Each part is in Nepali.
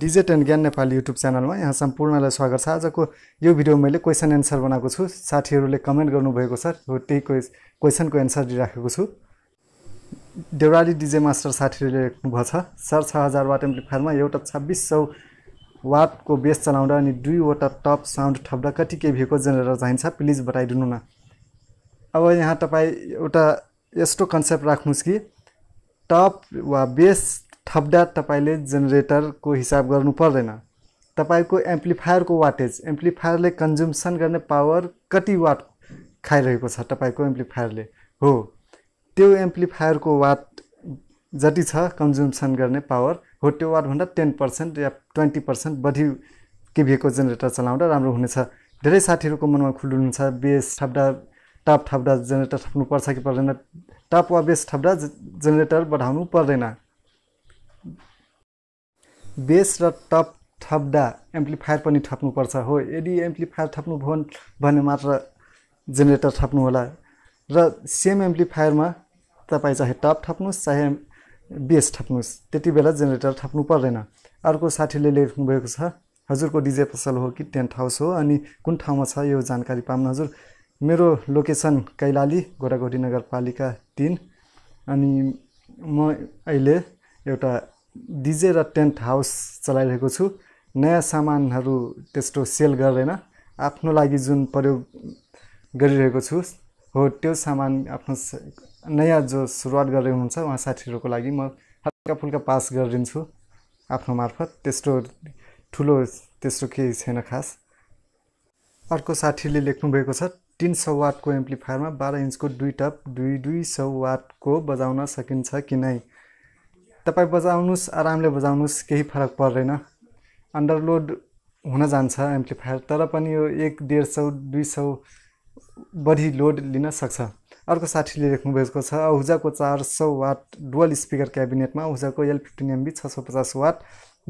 डिजेट एन्ड ज्ञान नेपाली युट्युब च्यानलमा यहाँ सम्पूर्णलाई स्वागत छ आजको यो भिडियो मैले क्वेसन एन्सर बनाएको छु साथीहरूले कमेन्ट गर्नुभएको छ हो त्यही क्वेस क्वेसनको एन्सर दिइराखेको छु देउराली डिजे मास्टर साथीहरूले लेख्नुभएको छ सर छ हजार वाट एम्प्लिफायरमा एउटा छब्बिस सौ वाटको बेस चलाउँदा अनि दुईवटा टप साउन्ड थप्दा कति केभीको जेनेरेटर चाहिन्छ प्लिज बताइदिनु न अब यहाँ तपाईँ एउटा यस्तो कन्सेप्ट राख्नुहोस् कि टप वा बेस थप्दा तपाईँले जेनेरेटरको हिसाब गर्नु पर्दैन तपाईँको एम्प्लिफायरको वाटेज एम्प्लिफायरले कन्ज्युम्सन गर्ने पावर कति वाट खाइरहेको छ तपाईँको एम्प्लिफायरले हो त्यो एम्प्लिफायरको वाट जति छ कन्ज्युम्सन गर्ने पावर हो त्यो वाटभन्दा टेन पर्सेन्ट या ट्वेन्टी पर्सेन्ट बढी केभिएको जेनेरेटर चलाउँदा राम्रो हुनेछ धेरै साथीहरूको मनमा खुल्नु हुन्छ बेस थप्दा टप थप्दा जेनेरेटर थप्नुपर्छ कि पर्दैन टप वा बेस थप्दा जेनेरेटर बढाउनु पर्दैन बेस र टप थप्दा एम्प्लिफायर पनि थप्नुपर्छ हो यदि एम्प्लिफायर थप्नु भयो भने मात्र जेनेरेटर होला र सेम एम्प्लिफायरमा तपाईँ चाहे टप थप्नुहोस् चाहे बेस थप्नुहोस् त्यति बेला जेनेरेटर थप्नु पर्दैन अर्को साथीले लेख्नु लेख्नुभएको छ हजुरको डिजे पसल हो कि टेन्ट हाउस हो अनि कुन ठाउँमा छ यो जानकारी पाउनु हजुर मेरो लोकेसन कैलाली गोरागोडी नगरपालिका तिन अनि म अहिले एउटा डिजे र टेन्ट हाउस चलाइरहेको छु नयाँ सामानहरू त्यस्तो सेल गर्दैन आफ्नो लागि जुन प्रयोग गरिरहेको छु हो त्यो सामान आफ्नो नयाँ जो सुरुवात गर्दै हुन्छ उहाँ साथीहरूको लागि म हल्का फुल्का पास गरिदिन्छु आफ्नो मार्फत त्यस्तो ठुलो त्यस्तो केही छैन खास अर्को साथीले लेख्नुभएको छ तिन सौ वाटको एम्प्लिफायरमा बाह्र इन्चको दुई टप दुई दुई सौ वाटको बजाउन सकिन्छ कि नै तपाईँ बजाउनुहोस् आरामले बजाउनुहोस् केही फरक पर्दैन अन्डरलोड हुन जान्छ एम्प्लिफायर तर पनि यो एक डेढ सौ दुई सौ बढी लोड लिन सक्छ अर्को साथीले लेख्नुभएको छ औजाको चार सौ वाट डुवल स्पिकर क्याबिनेटमा औजाको एल फिफ्टिन एमबी छ सौ पचास वाट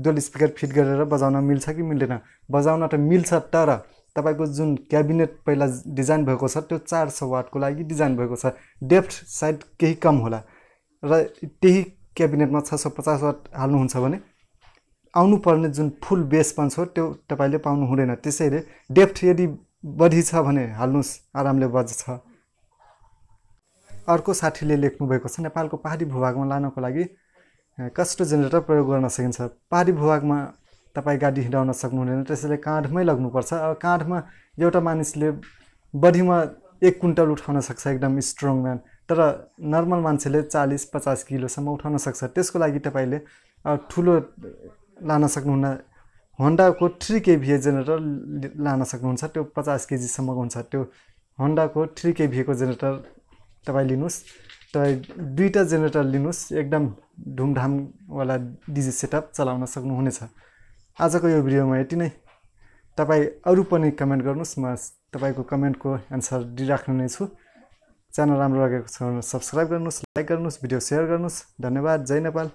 डुवल स्पिकर फिट गरेर बजाउन मिल्छ कि मिल्दैन बजाउन त मिल्छ तर तपाईँको जुन क्याबिनेट पहिला डिजाइन भएको छ त्यो चार सौ वाटको लागि डिजाइन भएको छ डेप्थ सायद केही कम होला र त्यही क्याबिनेटमा छ सौ पचास वाट हाल्नुहुन्छ भने आउनुपर्ने जुन फुल बेस पनि छ त्यो तपाईँले पाउनु हुँदैन त्यसैले डेप्थ यदि बढी छ भने हाल्नुहोस् आरामले बज्छ अर्को साथीले लेख्नुभएको छ नेपालको पहाडी भूभागमा लानको लागि कस्टो जेनेरेटर प्रयोग गर्न सकिन्छ पहाडी भूभागमा तपाईँ गाडी हिँडाउन सक्नुहुँदैन त्यसैले काँधमै लग्नुपर्छ अब काँधमा एउटा मानिसले बढीमा एक कुन्टल उठाउन सक्छ एकदम स्ट्रङ म्यान तर नर्मल मान्छेले चालिस पचास किलोसम्म उठाउन सक्छ त्यसको लागि तपाईँले ठुलो लान सक्नुहुन्न होन्डाको थ्री केभिए जेनेरेटर लान सक्नुहुन्छ त्यो पचास केजीसम्मको हुन्छ त्यो होन्डाको थ्री केभिएको जेनेरेटर तपाईँ लिनुहोस् तपाईँ दुईवटा जेनेरेटर लिनुहोस् एकदम धुमधामवाला डिजी सेटअप चलाउन सक्नुहुनेछ आजको यो भिडियोमा यति नै तपाईँ अरू पनि कमेन्ट गर्नुहोस् म तपाईँको कमेन्टको एन्सर दिइराख्नु नै छु च्यानल राम्रो लागेको छ भने सब्सक्राइब गर्नुहोस् लाइक गर्नुहोस् भिडियो सेयर गर्नुहोस् धन्यवाद जय नेपाल